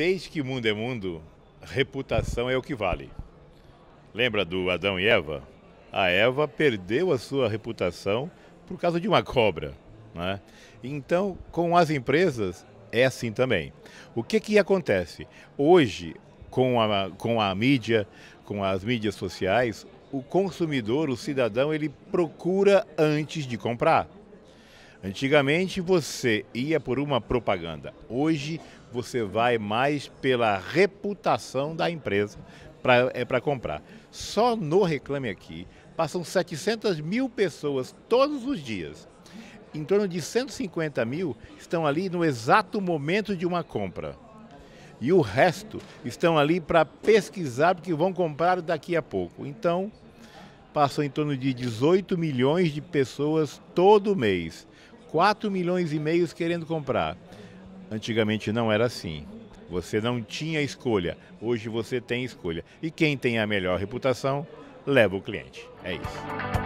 Desde que mundo é mundo, reputação é o que vale. Lembra do Adão e Eva? A Eva perdeu a sua reputação por causa de uma cobra. Né? Então, com as empresas, é assim também. O que, que acontece? Hoje, com a, com a mídia, com as mídias sociais, o consumidor, o cidadão, ele procura antes de comprar. Antigamente você ia por uma propaganda, hoje você vai mais pela reputação da empresa para é, eh, comprar. Só no Reclame Aqui passam 700 mil pessoas todos os dias. Em torno de 150 mil estão ali no exato momento de uma compra. E o resto estão ali para pesquisar porque vão comprar daqui a pouco. Então, passam em torno de 18 milhões de pessoas todo mês 4 milhões e meio querendo comprar. Antigamente não era assim. Você não tinha escolha. Hoje você tem escolha. E quem tem a melhor reputação, leva o cliente. É isso.